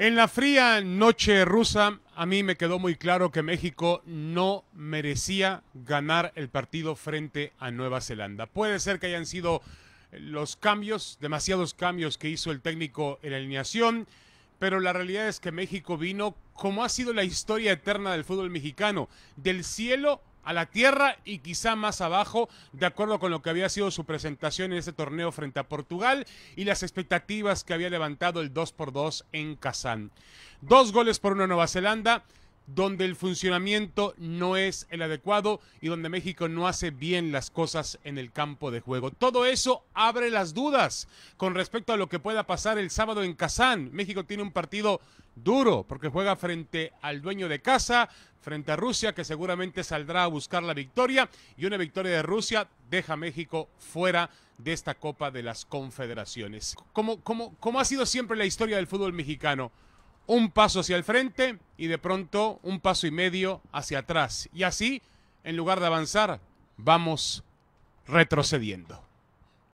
En la fría noche rusa, a mí me quedó muy claro que México no merecía ganar el partido frente a Nueva Zelanda. Puede ser que hayan sido los cambios, demasiados cambios que hizo el técnico en la alineación, pero la realidad es que México vino como ha sido la historia eterna del fútbol mexicano, del cielo a la tierra y quizá más abajo, de acuerdo con lo que había sido su presentación en ese torneo frente a Portugal y las expectativas que había levantado el 2 por 2 en Kazán. Dos goles por una Nueva Zelanda, donde el funcionamiento no es el adecuado y donde México no hace bien las cosas en el campo de juego. Todo eso abre las dudas con respecto a lo que pueda pasar el sábado en Kazán. México tiene un partido duro porque juega frente al dueño de casa, frente a Rusia, que seguramente saldrá a buscar la victoria y una victoria de Rusia deja a México fuera de esta Copa de las Confederaciones. Como, ha sido siempre la historia del fútbol mexicano, un paso hacia el frente y de pronto un paso y medio hacia atrás. Y así, en lugar de avanzar, vamos retrocediendo.